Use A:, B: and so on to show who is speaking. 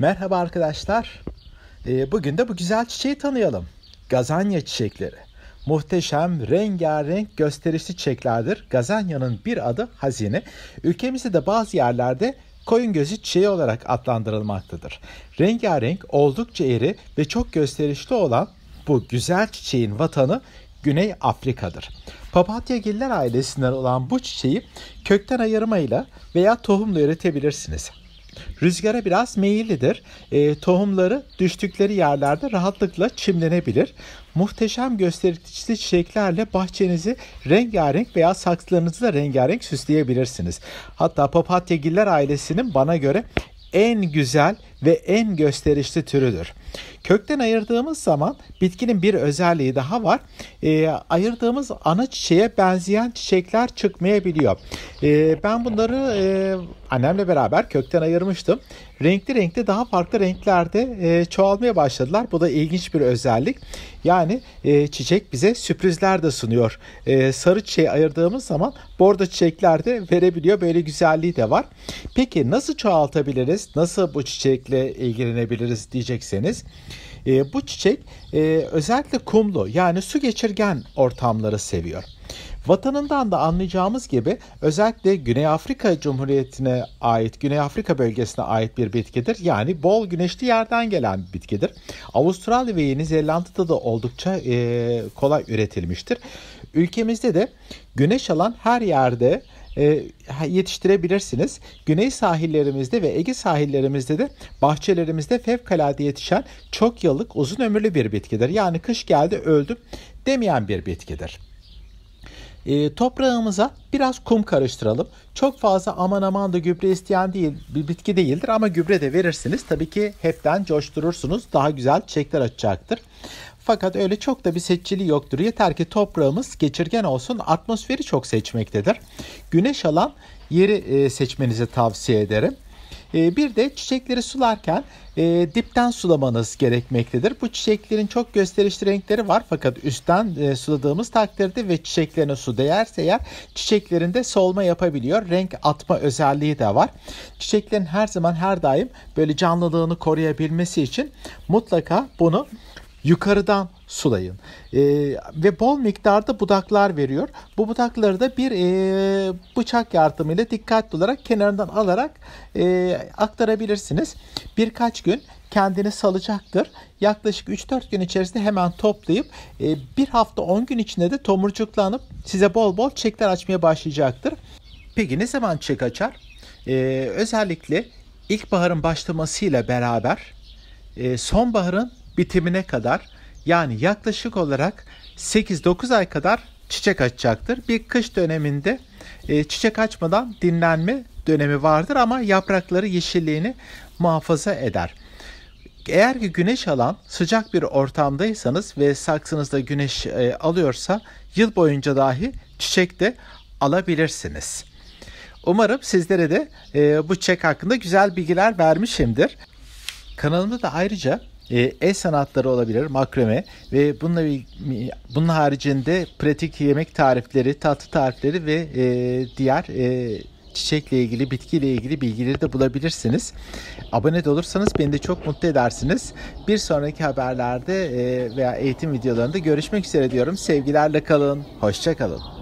A: Merhaba arkadaşlar. Ee, bugün de bu güzel çiçeği tanıyalım. Gazanya çiçekleri. Muhteşem, rengarenk, gösterişli çiçeklerdir. Gazanya'nın bir adı hazine. Ülkemizde de bazı yerlerde koyun gözü çiçeği olarak adlandırılmaktadır. Rengarenk, oldukça iri ve çok gösterişli olan bu güzel çiçeğin vatanı Güney Afrika'dır. Papatya giller ailesinden olan bu çiçeği kökten ayırmayla veya tohumla üretebilirsiniz. Rüzgara biraz meyillidir. E, tohumları düştükleri yerlerde rahatlıkla çimlenebilir. Muhteşem gösterişli çiçeklerle bahçenizi rengarenk veya saksılarınızı da rengarenk süsleyebilirsiniz. Hatta papatyagiller ailesinin bana göre en güzel ve en gösterişli türüdür. Kökten ayırdığımız zaman bitkinin bir özelliği daha var. E, ayırdığımız ana çiçeğe benzeyen çiçekler çıkmayabiliyor. E, ben bunları e, annemle beraber kökten ayırmıştım. Renkli renkli daha farklı renklerde e, çoğalmaya başladılar. Bu da ilginç bir özellik. Yani e, çiçek bize sürprizler de sunuyor. E, sarı çiçeği ayırdığımız zaman bordo çiçekler de verebiliyor. Böyle güzelliği de var. Peki nasıl çoğaltabiliriz? Nasıl bu çiçekle ilgilenebiliriz diyecekseniz. E, bu çiçek e, özellikle kumlu yani su geçirgen ortamları seviyor. Vatanından da anlayacağımız gibi özellikle Güney Afrika Cumhuriyeti'ne ait, Güney Afrika bölgesine ait bir bitkidir. Yani bol güneşli yerden gelen bir bitkidir. Avustralya ve Yeni Zelanda'da da oldukça e, kolay üretilmiştir. Ülkemizde de güneş alan her yerde e, yetiştirebilirsiniz. Güney sahillerimizde ve Ege sahillerimizde de bahçelerimizde fevkalade yetişen çok yıllık uzun ömürlü bir bitkidir. Yani kış geldi öldüm demeyen bir bitkidir. E, toprağımıza biraz kum karıştıralım. Çok fazla aman aman da gübre isteyen değil bir bitki değildir ama gübre de verirsiniz. Tabii ki hepten coşturursunuz. Daha güzel çiçekler açacaktır. Fakat öyle çok da bir seçiciliği yoktur. Yeter ki toprağımız geçirgen olsun, atmosferi çok seçmektedir. Güneş alan yeri e, seçmenizi tavsiye ederim. E, bir de çiçekleri sularken e, dipten sulamanız gerekmektedir. Bu çiçeklerin çok gösterişli renkleri var fakat üstten suladığımız takdirde ve çiçeklerine su değerse eğer çiçeklerinde solma yapabiliyor. Renk atma özelliği de var. Çiçeklerin her zaman her daim böyle canlılığını koruyabilmesi için mutlaka bunu yukarıdan sulayın. E, ve bol miktarda budaklar veriyor. Bu budakları da bir e, bıçak yardımıyla dikkatli olarak kenarından alarak e, aktarabilirsiniz. Birkaç gün kendini salacaktır. Yaklaşık 3-4 gün içerisinde hemen toplayıp e, bir hafta 10 gün içinde de tomurcuklanıp size bol bol çekler açmaya başlayacaktır. Peki ne zaman çek açar? E, özellikle ilkbaharın başlamasıyla beraber e, sonbaharın bitimine kadar yani yaklaşık olarak 8-9 ay kadar çiçek açacaktır. Bir kış döneminde e, çiçek açmadan dinlenme dönemi vardır ama yaprakları yeşilliğini muhafaza eder. Eğer ki güneş alan sıcak bir ortamdaysanız ve saksınızda güneş e, alıyorsa yıl boyunca dahi çiçek de alabilirsiniz. Umarım sizlere de e, bu çiçek hakkında güzel bilgiler vermişimdir. Kanalımda da ayrıca ee, el sanatları olabilir, makreme ve bununla bunun haricinde pratik yemek tarifleri, tatlı tarifleri ve e, diğer e, çiçekle ilgili, bitkiyle ilgili bilgileri de bulabilirsiniz. Abone de olursanız beni de çok mutlu edersiniz. Bir sonraki haberlerde e, veya eğitim videolarında görüşmek üzere diyorum. Sevgilerle kalın, hoşça kalın.